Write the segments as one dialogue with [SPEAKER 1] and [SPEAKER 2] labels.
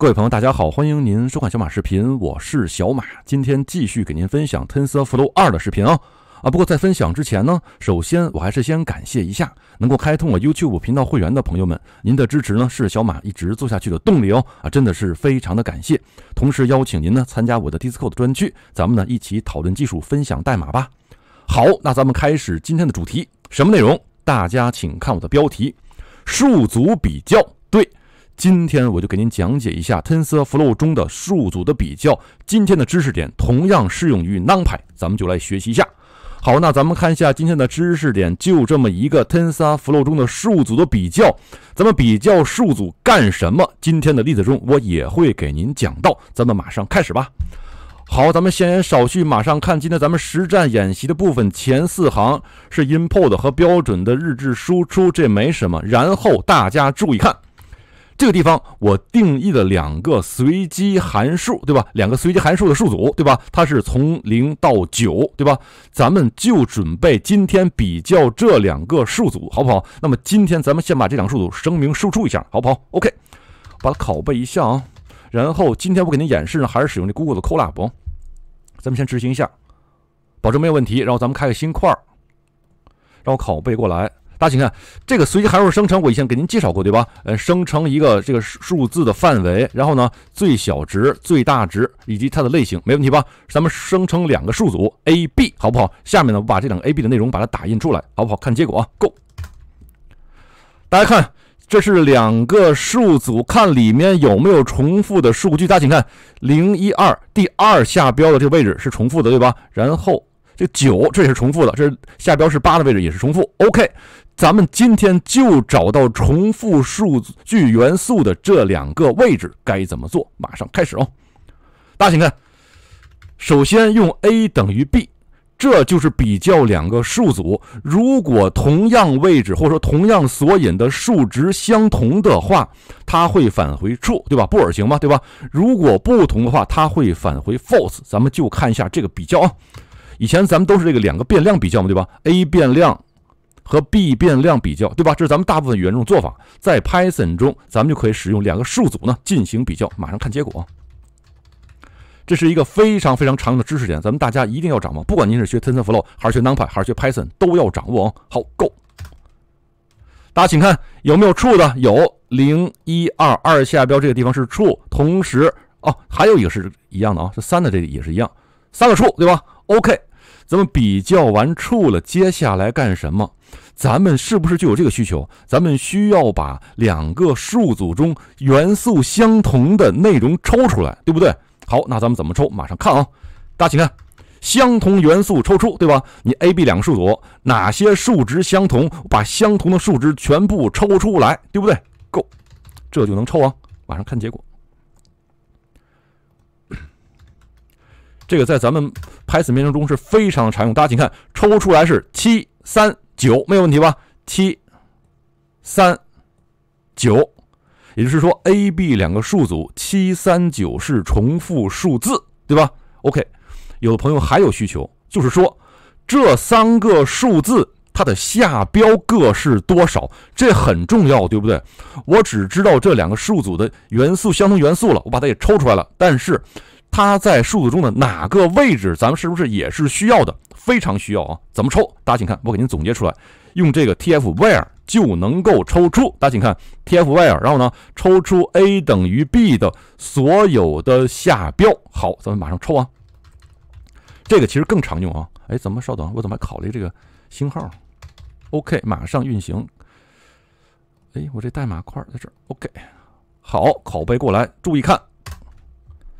[SPEAKER 1] 各位朋友，大家好，欢迎您收看小马视频，我是小马，今天继续给您分享 TensorFlow 二的视频啊啊！不过在分享之前呢，首先我还是先感谢一下能够开通我 YouTube 频道会员的朋友们，您的支持呢是小马一直做下去的动力哦啊，真的是非常的感谢。同时邀请您呢参加我的 Discord 专区，咱们呢一起讨论技术，分享代码吧。好，那咱们开始今天的主题，什么内容？大家请看我的标题，数组比较对。今天我就给您讲解一下 TensorFlow 中的数组的比较。今天的知识点同样适用于 NumPy，咱们就来学习一下。好，那咱们看一下今天的知识点，就这么一个 TensorFlow 中的数组的比较。咱们比较数组干什么？今天的例子中我也会给您讲到。咱们马上开始吧。好，咱们闲言少叙，马上看今天咱们实战演习的部分。前四行是 import 和标准的日志输出，这没什么。然后大家注意看。这个地方我定义了两个随机函数，对吧？两个随机函数的数组，对吧？它是从零到九，对吧？咱们就准备今天比较这两个数组，好不好？那么今天咱们先把这两个数组声明输出一下，好不好？OK，把它拷贝一下啊。然后今天我给您演示呢，还是使用这 Google 的 Cola b 咱们先执行一下，保证没有问题。然后咱们开个新块儿，让我拷贝过来。大家请看这个随机函数生成，我以前给您介绍过，对吧？呃，生成一个这个数字的范围，然后呢，最小值、最大值以及它的类型，没问题吧？咱们生成两个数组 a、b，好不好？下面呢，我把这两个 a、b 的内容把它打印出来，好不好？看结果啊，Go。大家看，这是两个数组，看里面有没有重复的数据。大家请看，零一二第二下标的这个位置是重复的，对吧？然后这九这也是重复的，这下标是八的位置也是重复。OK。咱们今天就找到重复数据元素的这两个位置该怎么做？马上开始哦！大家请看，首先用 a 等于 b，这就是比较两个数组。如果同样位置或者说同样索引的数值相同的话，它会返回 true，对吧？布尔型嘛，对吧？如果不同的话，它会返回 false。咱们就看一下这个比较啊。以前咱们都是这个两个变量比较嘛，对吧？a 变量。和 b 变量比较，对吧？这是咱们大部分语言中做法。在 Python 中，咱们就可以使用两个数组呢进行比较。马上看结果。这是一个非常非常常用的知识点，咱们大家一定要掌握。不管您是学 TensorFlow 还是学 NumPy 还是学 Python，都要掌握啊。好，Go。大家请看有没有 True 的？有零一二二下标这个地方是 True。同时哦，还有一个是一样的啊，是三的这里也是一样，三个 True 对吧？OK。咱们比较完处了，接下来干什么？咱们是不是就有这个需求？咱们需要把两个数组中元素相同的内容抽出来，对不对？好，那咱们怎么抽？马上看啊！大家请看，相同元素抽出，对吧？你 a b 两个数组，哪些数值相同？把相同的数值全部抽出来，对不对？够，这就能抽啊！马上看结果。这个在咱们 Python 编程中是非常常用。大家请看，抽出来是七三九，没有问题吧？七三九，也就是说，a、b 两个数组七三九是重复数字，对吧？OK，有的朋友还有需求，就是说这三个数字它的下标各是多少？这很重要，对不对？我只知道这两个数组的元素相同元素了，我把它也抽出来了，但是。它在数组中的哪个位置，咱们是不是也是需要的？非常需要啊！怎么抽？大家请看，我给您总结出来，用这个 tf.where 就能够抽出。大家请看 tf.where，然后呢，抽出 a 等于 b 的所有的下标。好，咱们马上抽啊！这个其实更常用啊。哎，怎么？稍等，我怎么还考虑这个星号？OK，马上运行。哎，我这代码块在这儿。OK，好，拷贝过来，注意看。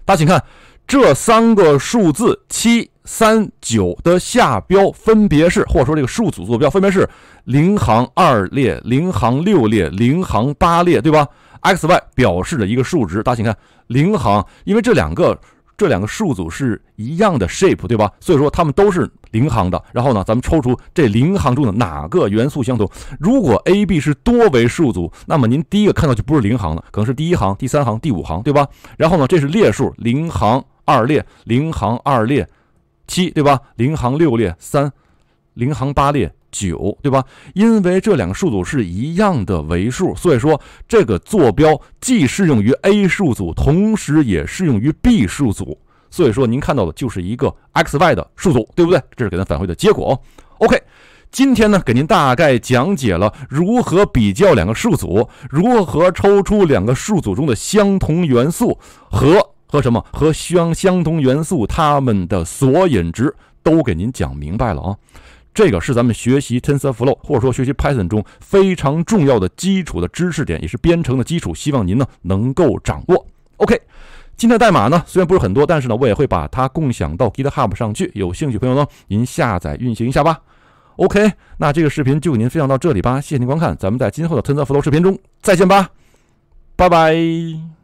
[SPEAKER 1] 大家请看这三个数字七三九的下标分别是，或者说这个数组坐标分别是零行二列、零行六列、零行八列，对吧？x y 表示的一个数值。大家请看零行，因为这两个。这两个数组是一样的 shape，对吧？所以说它们都是零行的。然后呢，咱们抽出这零行中的哪个元素相同？如果 a、b 是多维数组，那么您第一个看到就不是零行了，可能是第一行、第三行、第五行，对吧？然后呢，这是列数，零行二列，零行二列七，对吧？零行六列三。零行八列九，对吧？因为这两个数组是一样的维数，所以说这个坐标既适用于 a 数组，同时也适用于 b 数组。所以说您看到的就是一个 x y 的数组，对不对？这是给咱返回的结果 OK，今天呢给您大概讲解了如何比较两个数组，如何抽出两个数组中的相同元素和和什么和相相同元素，它们的索引值都给您讲明白了啊。这个是咱们学习 TensorFlow 或者说学习 Python 中非常重要的基础的知识点，也是编程的基础。希望您呢能够掌握。OK，今天的代码呢虽然不是很多，但是呢我也会把它共享到 GitHub 上去。有兴趣朋友呢，您下载运行一下吧。OK，那这个视频就给您分享到这里吧。谢谢您观看，咱们在今后的 TensorFlow 视频中再见吧，拜拜。